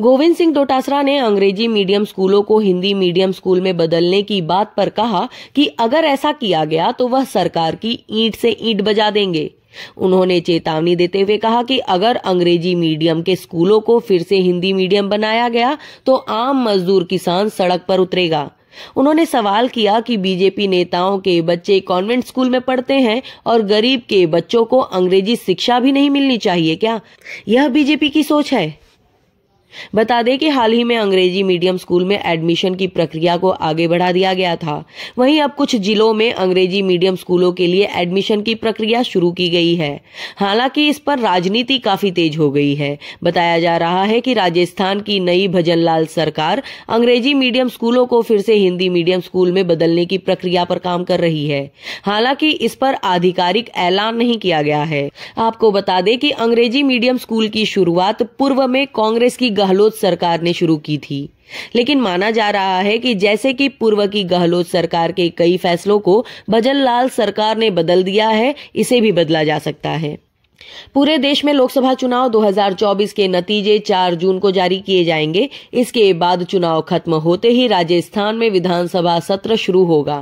गोविंद सिंह डोटासरा ने अंग्रेजी मीडियम स्कूलों को हिंदी मीडियम स्कूल में बदलने की बात पर कहा कि अगर ऐसा किया गया तो वह सरकार की ईट से ईट बजा देंगे उन्होंने चेतावनी देते हुए कहा कि अगर अंग्रेजी मीडियम के स्कूलों को फिर से हिंदी मीडियम बनाया गया तो आम मजदूर किसान सड़क पर उतरेगा उन्होंने सवाल किया कि बीजेपी नेताओं के बच्चे कॉन्वेंट स्कूल में पढ़ते हैं और गरीब के बच्चों को अंग्रेजी शिक्षा भी नहीं मिलनी चाहिए क्या यह बीजेपी की सोच है बता दें कि हाल ही में अंग्रेजी मीडियम स्कूल में एडमिशन की प्रक्रिया को आगे बढ़ा दिया गया था वहीं अब कुछ जिलों में अंग्रेजी मीडियम स्कूलों के लिए एडमिशन की प्रक्रिया शुरू की गई है हालांकि इस पर राजनीति काफी तेज हो गई है बताया जा रहा है कि राजस्थान की नई भजनलाल सरकार अंग्रेजी मीडियम स्कूलों को फिर से हिंदी मीडियम स्कूल में बदलने की प्रक्रिया पर काम कर रही है हालांकि इस पर आधिकारिक ऐलान नहीं किया गया है आपको बता दें कि अंग्रेजी मीडियम स्कूल की शुरुआत पूर्व में कांग्रेस की गहलोत सरकार ने शुरू की थी लेकिन माना जा रहा है कि जैसे कि पूर्व की गहलोत सरकार के कई फैसलों को भजन लाल सरकार ने बदल दिया है इसे भी बदला जा सकता है पूरे देश में लोकसभा चुनाव 2024 के नतीजे 4 जून को जारी किए जाएंगे इसके बाद चुनाव खत्म होते ही राजस्थान में विधानसभा सत्र शुरू होगा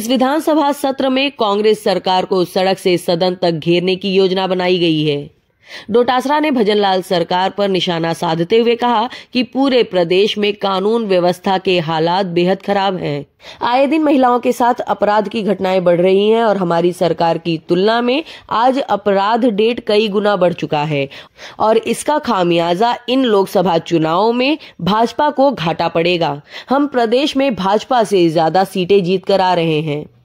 इस विधानसभा सत्र में कांग्रेस सरकार को सड़क से सदन तक घेरने की योजना बनाई गई है डोटासरा ने भजनलाल सरकार पर निशाना साधते हुए कहा कि पूरे प्रदेश में कानून व्यवस्था के हालात बेहद खराब हैं आए दिन महिलाओं के साथ अपराध की घटनाएं बढ़ रही हैं और हमारी सरकार की तुलना में आज अपराध डेट कई गुना बढ़ चुका है और इसका खामियाजा इन लोकसभा चुनावों में भाजपा को घाटा पड़ेगा हम प्रदेश में भाजपा से ज्यादा सीटें जीत कर आ रहे हैं